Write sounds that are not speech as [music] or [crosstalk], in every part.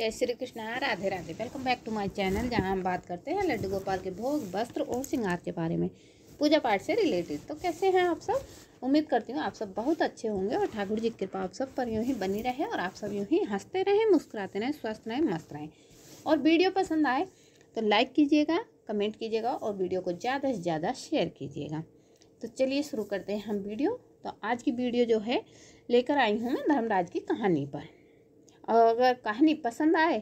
जय Shri Krishna Radhe Radhe welcome back to my channel जहां हम बात करते हैं लड्डू गोपाल के भोग वस्त्र और श्रृंगार के बारे में पूजा पाठ से रिलेटेड तो कैसे हैं आप सब उम्मीद करती हूँ आप सब बहुत अच्छे होंगे और ठाकुर जी की कृपा आप सब पर यूँ ही बनी रहे और आप सब यूँ ही हंसते रहें मुस्कुराते रहें स्वस्थ रहें मस्त रहें और वीडियो पसंद आए तो लाइक कीजिएगा कमेंट कीजिएगा और वीडियो को ज़्यादा से ज़्यादा शेयर कीजिएगा तो चलिए शुरू करते हैं हम वीडियो तो आज की वीडियो जो है लेकर आई हूँ मैं धर्मराज की कहानी पर और अगर कहानी पसंद आए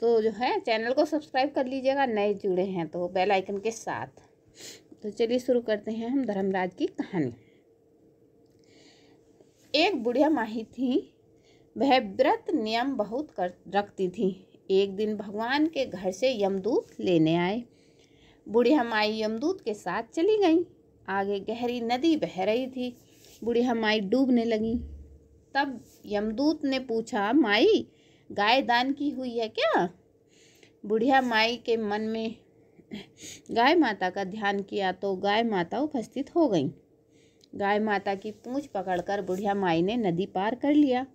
तो जो है चैनल को सब्सक्राइब कर लीजिएगा नए जुड़े हैं तो बेल आइकन के साथ तो चलिए शुरू करते हैं हम धर्मराज की कहानी एक बुढ़िया माही थी वह व्रत नियम बहुत कर रखती थी एक दिन भगवान के घर से यमदूत लेने आए बुढ़िया माई यमदूत के साथ चली गई आगे गहरी नदी बह रही थी बुढ़िया माई डूबने लगी तब यमदूत ने पूछा माई गाय दान की हुई है क्या बुढ़िया माई के मन में गाय माता का ध्यान किया तो गाय माता उपस्थित हो गई गाय माता की पूंछ पकड़कर बुढ़िया माई ने नदी पार कर लिया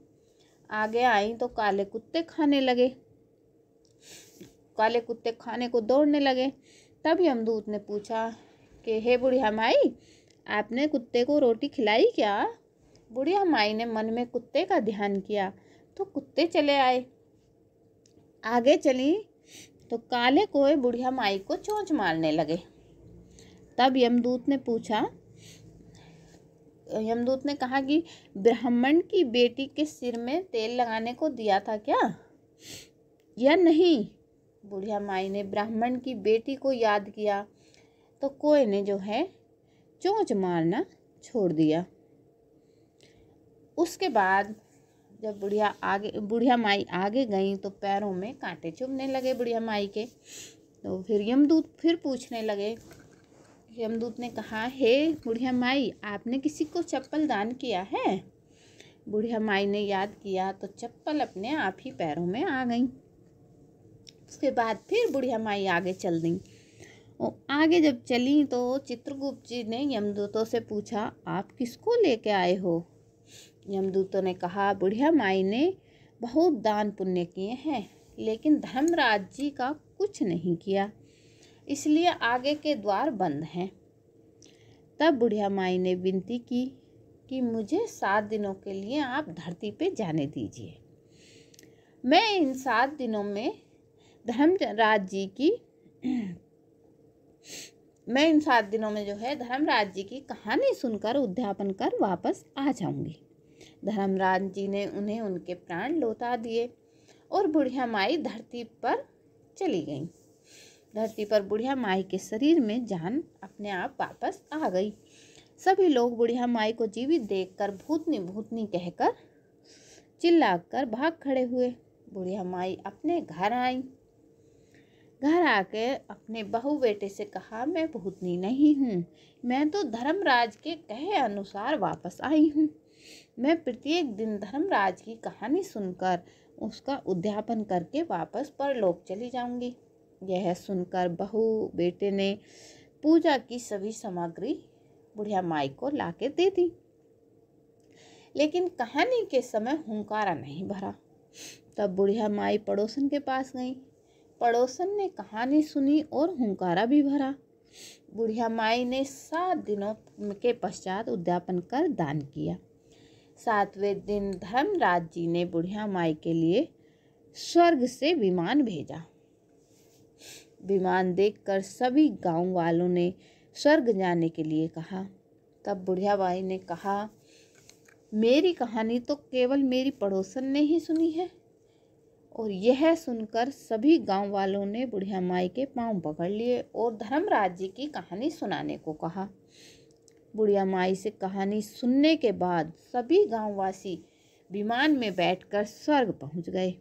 आगे आई तो काले कुत्ते खाने लगे काले कुत्ते खाने को दौड़ने लगे तब यमदूत ने पूछा कि हे बुढ़िया माई आपने कुत्ते को रोटी खिलाई क्या बुढ़िया माई ने मन में कुत्ते का ध्यान किया तो कुत्ते चले आए आगे चली तो काले कोए बुढ़िया माई को चोंच मारने लगे तब यमदूत ने पूछा यमदूत ने कहा कि ब्राह्मण की बेटी के सिर में तेल लगाने को दिया था क्या या नहीं बुढ़िया माई ने ब्राह्मण की बेटी को याद किया तो कोई ने जो है चोंच मारना छोड़ दिया उसके बाद जब बुढ़िया आगे बुढ़िया माई आगे गई तो पैरों में कांटे चुभने लगे बुढ़िया माई के तो फिर यमदूत फिर पूछने लगे यमदूत ने कहा हे बुढ़िया माई आपने किसी को चप्पल दान किया है बुढ़िया माई ने याद किया तो चप्पल अपने आप ही पैरों में आ गई उसके बाद फिर बुढ़िया माई आगे चल दी आगे जब चली तो चित्रगुप्त जी ने यमदूतों से पूछा आप किसको लेके आए हो यमदूतों ने कहा बुढ़िया माई ने बहुत दान पुण्य किए हैं लेकिन धर्मराज जी का कुछ नहीं किया इसलिए आगे के द्वार बंद हैं तब बुढ़िया माई ने विनती की कि मुझे सात दिनों के लिए आप धरती पे जाने दीजिए मैं इन सात दिनों में धर्मराज जी की [clears throat] मैं इन सात दिनों में जो है धर्मराज जी की कहानी सुनकर उद्यापन कर वापस आ जाऊंगी धर्मराज जी ने उन्हें उनके प्राण लौटा दिए और बुढ़िया माई धरती पर चली गई धरती पर बुढ़िया माई के शरीर में जान अपने आप वापस आ गई सभी लोग बुढ़िया माई को जीवित देखकर भूतनी भूतनी कहकर चिल्लाकर भाग खड़े हुए बुढ़िया माई अपने घर आई घर आके अपने बहू बेटे से कहा मैं भूतनी नहीं हूँ मैं तो धर्मराज के कहे अनुसार वापस आई हूँ मैं प्रत्येक दिन धर्मराज की कहानी सुनकर उसका उद्यापन करके वापस परलोक चली जाऊंगी यह सुनकर बहू बेटे ने पूजा की सभी सामग्री बुढ़िया माई को लाके दे दी लेकिन कहानी के समय हुंकारा नहीं भरा तब बुढ़िया माई पड़ोसन के पास गई पड़ोसन ने कहानी सुनी और हुंकारा भी भरा बुढ़िया माई ने सात दिनों के पश्चात उद्यापन कर दान किया सातवें दिन धर्मराज जी ने बुढ़िया माई के लिए स्वर्ग से विमान भेजा विमान देखकर सभी गांव वालों ने स्वर्ग जाने के लिए कहा तब बुढ़िया बाई ने कहा मेरी कहानी तो केवल मेरी पड़ोसन ने ही सुनी है और यह सुनकर सभी गांव वालों ने बुढ़िया माई के पांव पकड़ लिए और धर्मराज जी की कहानी सुनाने को कहा बुढ़िया माई से कहानी सुनने के बाद सभी गांववासी विमान में बैठकर स्वर्ग पहुंच गए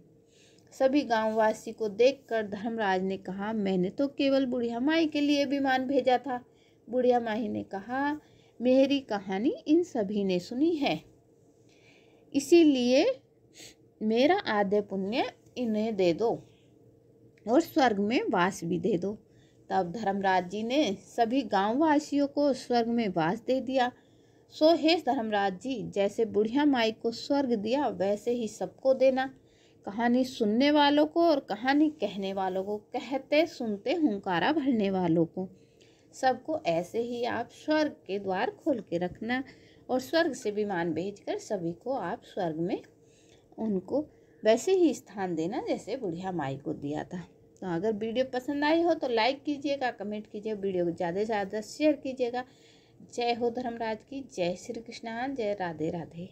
सभी गांववासी को देखकर धर्मराज ने कहा मैंने तो केवल बुढ़िया माई के लिए विमान भेजा था बुढ़िया माई ने कहा मेरी कहानी इन सभी ने सुनी है इसीलिए मेरा आद्य पुण्य इन्हें दे दो और स्वर्ग में वास भी दे दो तब धर्मराज जी ने सभी गांववासियों को स्वर्ग में वास दे दिया सो हे धर्मराज जी जैसे बुढ़िया माई को स्वर्ग दिया वैसे ही सबको देना कहानी सुनने वालों को और कहानी कहने वालों को कहते सुनते हुंकारा भरने वालों को सबको ऐसे ही आप स्वर्ग के द्वार खोल के रखना और स्वर्ग से विमान भेजकर सभी को आप स्वर्ग में उनको वैसे ही स्थान देना जैसे बुढ़िया माई को दिया था तो अगर वीडियो पसंद आई हो तो लाइक कीजिएगा कमेंट कीजिए वीडियो को ज़्यादा से ज़्यादा शेयर कीजिएगा जय हो धर्मराज की जय श्री कृष्णा जय राधे राधे